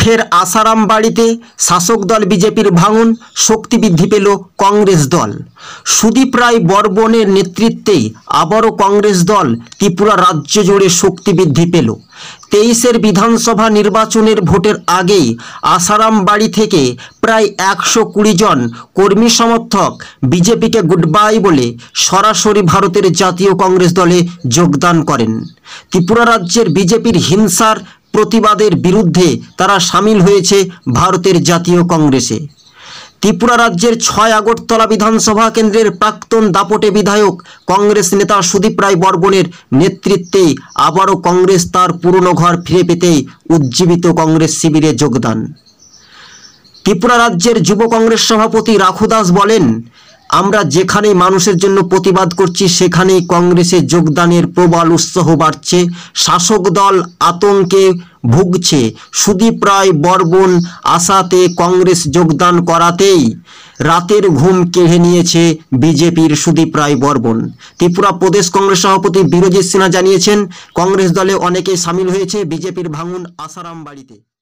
ফের আসারাম বাড়িতে শাসক দল বিজেপির ভাঙন শক্তি বৃদ্ধি পেল কংগ্রেস দল সুদীপ রায় বর্বনের নেতৃত্বেই আবারও কংগ্রেস দল ত্রিপুরা রাজ্য জুড়ে শক্তি বৃদ্ধি পেল তেইশের বিধানসভা নির্বাচনের ভোটের আগেই আসারাম বাড়ি থেকে প্রায় একশো কুড়ি জন কর্মী সমর্থক বিজেপিকে গুডবাই বলে সরাসরি ভারতের জাতীয় কংগ্রেস দলে যোগদান করেন ত্রিপুরা রাজ্যের বিজেপির হিংসার প্রতিবাদের বিরুদ্ধে তারা সামিল হয়েছে ভারতের জাতীয় কংগ্রেসে ত্রিপুরা রাজ্যের ছয় আগরতলা বিধানসভা কেন্দ্রের প্রাক্তন দাপটে বিধায়ক কংগ্রেস নেতা সুদীপ রায় বর্বনের নেতৃত্বে আবারও কংগ্রেস তার পুরনো ঘর ফিরে পেতেই উজ্জীবিত কংগ্রেস শিবিরে যোগদান ত্রিপুরা রাজ্যের যুব কংগ্রেস সভাপতি রাখু দাস বলেন আমরা যেখানেই মানুষের জন্য প্রতিবাদ করছি সেখানেই কংগ্রেসে যোগদানের প্রবল উৎসাহ বাড়ছে শাসক দল আতঙ্কে ভুগছে সুদীপ রায় বর্বন আশাতে কংগ্রেস যোগদান করাতেই রাতের ঘুম কেড়ে নিয়েছে বিজেপির সুদীপ রায় বর্বন ত্রিপুরা প্রদেশ কংগ্রেস সভাপতি বিরজিৎ সিনহা জানিয়েছেন কংগ্রেস দলে অনেকে সামিল হয়েছে বিজেপির ভাঙুন আসারাম বাড়িতে